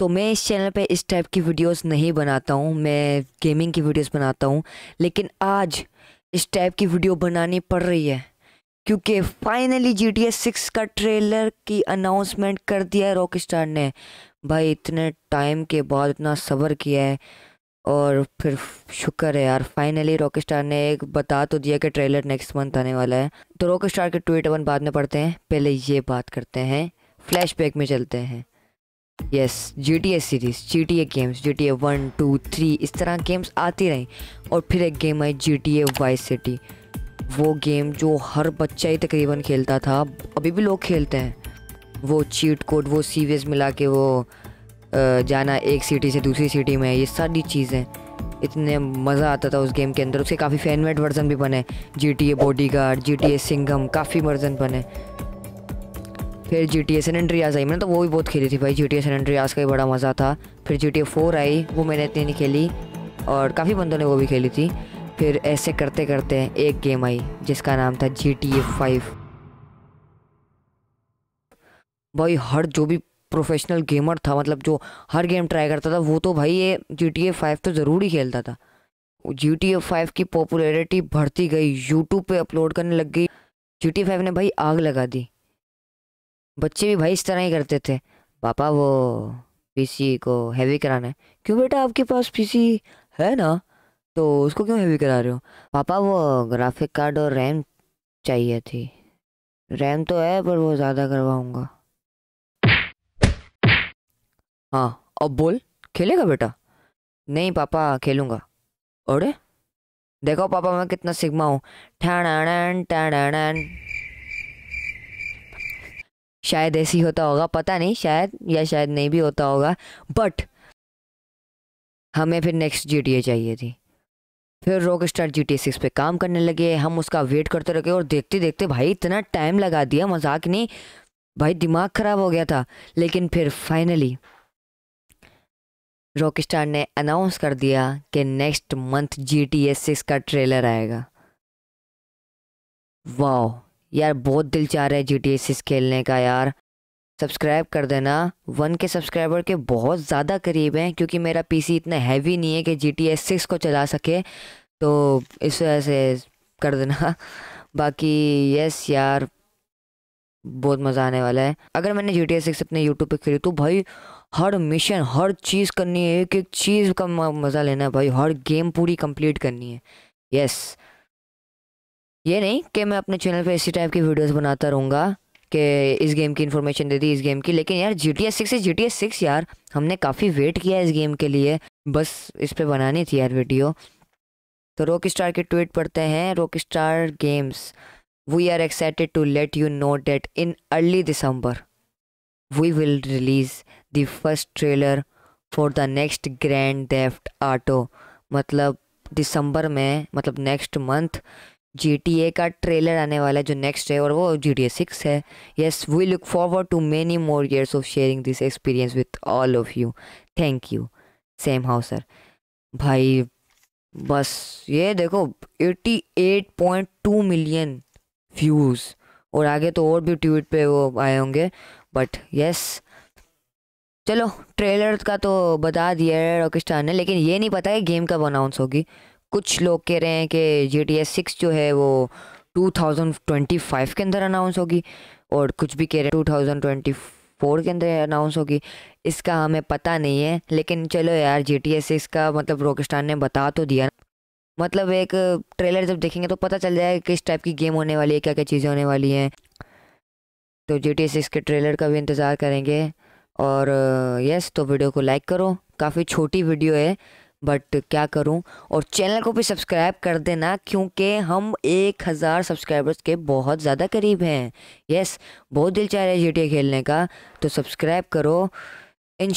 तो मैं इस चैनल पे इस टाइप की वीडियोस नहीं बनाता हूँ मैं गेमिंग की वीडियोस बनाता हूँ लेकिन आज इस टाइप की वीडियो बनानी पड़ रही है क्योंकि finally G T S six का ट्रेलर की अनाउंसमेंट कर दिया है रॉक स्टार ने भाई इतने टाइम के बाद इतना सब्र किया है और फिर शुक्र है यार फाइनली रॉक स्टार ने एक बता तो दिया कि ट्रेलर नेक्स्ट मंथ आने वाला है तो रॉक स्टार के ट्वीट अपन बाद में पढ़ते हैं पहले ये बात करते हैं फ्लैशबैक में चलते हैं yes G T A series G T A games G T A one two three इस तरह गेम्स आती रहीं और फिर एक गेम आई G T A Vice City वो गेम जो हर बच्चा ही तकरीबन खेलता था अभी भी लोग खेलते हैं वो चीट कोड वो सीवेज मिला के वो जाना एक सिटी से दूसरी सिटी में ये सारी चीज़ें इतने मज़ा आता था उस गेम के अंदर उसके काफ़ी फैनमेड वर्जन भी बने G T A bodyguard G T A Singham काफ़ी वर्जन बने फिर जी टी ए एंड रियाज आई मैंने तो वो भी बहुत खेली थी भाई G T A San Andreas का ही बड़ा मज़ा था फिर जी टी ए फोर आई वो मैंने इतनी नहीं खेली और काफ़ी बंदों ने वो भी खेली थी फिर ऐसे करते करते एक गेम आई जिसका नाम था जी टी ए फाइव भाई हर जो भी प्रोफेशनल गेमर था मतलब जो हर गेम ट्राई करता था वो तो भाई ये जी टी ए फाइव तो ज़रूर ही खेलता था जी टी ए फाइव की पॉपुलरिटी बढ़ती गई यूट्यूब पे अपलोड करने लग गई जी टी ए फाइव ने भाई आग लगा दी बच्चे भी भाई इस तरह ही करते थे पापा वो पीसी को हैवी कराना है क्यों बेटा आपके पास पीसी है ना तो उसको क्यों हैवी करा रहे हो पापा वो ग्राफिक कार्ड और रैम चाहिए थी रैम तो है पर वो ज़्यादा करवाऊँगा हाँ अब बोल खेलेगा बेटा नहीं पापा खेलूँगा अरे देखो पापा मैं कितना सिग्मा हूँ ठाणा टाणा शायद ऐसी होता होगा पता नहीं शायद या शायद नहीं भी होता होगा बट हमें फिर नेक्स्ट जी चाहिए थी फिर Rockstar G T six पर काम करने लगे हम उसका वेट करते रहे और देखते देखते भाई इतना टाइम लगा दिया मजाक नहीं भाई दिमाग ख़राब हो गया था लेकिन फिर फाइनली रॉक स्टार ने अनाउंस कर दिया कि next month G T S six का ट्रेलर आएगा वाह यार बहुत दिल चाह रहा है जी टी खेलने का यार सब्सक्राइब कर देना वन के सब्सक्राइबर के बहुत ज़्यादा करीब हैं क्योंकि मेरा पीसी इतना हैवी नहीं है कि जी टी एस सिक्स को चला सके तो इस वजह से कर देना बाकी यस यार बहुत मज़ा आने वाला है अगर मैंने जी टी एस सिक्स अपने यूट्यूब पे खेली तो भाई हर मिशन हर चीज़ करनी है एक एक चीज़ का मज़ा लेना है भाई हर गेम पूरी कंप्लीट करनी है यस ये नहीं कि मैं अपने चैनल पे इसी टाइप की वीडियोस बनाता रहूँगा कि इस गेम की इन्फॉर्मेशन दे दी इस गेम की लेकिन यार G T S six G T S six यार हमने काफ़ी वेट किया इस गेम के लिए बस इस पर बनानी थी यार वीडियो तो रॉक स्टार के ट्वीट पढ़ते हैं Rockstar games we are excited to let you know that in early December we will release the first trailer for the next grand theft auto मतलब दिसंबर में मतलब next month G T A का trailer आने वाला है जो next है और वो जी टी ए सिक्स है yes we look forward to many more years of sharing this experience with all of you thank you Sam Houser भाई बस ये देखो 88.2 मिलियन व्यूज़ और आगे तो और भी ट्वीट पे वो आए होंगे बट यस चलो ट्रेलर का तो बता दिया है रॉकिस्टार ने लेकिन ये नहीं पता है गेम कब अनाउंस होगी कुछ लोग कह रहे हैं कि जी टी एस सिक्स जो है वो 2025 के अंदर अनाउंस होगी और कुछ भी कह रहे हैं 2024 के अंदर अनाउंस होगी इसका हमें पता नहीं है लेकिन चलो यार जी टी एस सिक्स का मतलब रोकिस्तान ने बता तो दिया मतलब एक ट्रेलर जब देखेंगे तो पता चल जाएगा किस टाइप की गेम होने वाली है क्या क्या चीज़ें होने वाली हैं तो जी टी एस सिक्स के ट्रेलर का भी इंतज़ार करेंगे और यस तो वीडियो को लाइक करो काफ़ी छोटी वीडियो है बट क्या करूं और चैनल को भी सब्सक्राइब कर देना क्योंकि हम एक हज़ार सब्सक्राइबर्स के बहुत ज़्यादा करीब हैं यस बहुत दिल चाह रहा है जी खेलने का तो सब्सक्राइब करो इन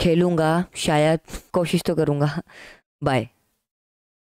खेलूँगा शायद कोशिश तो करूँगा बाय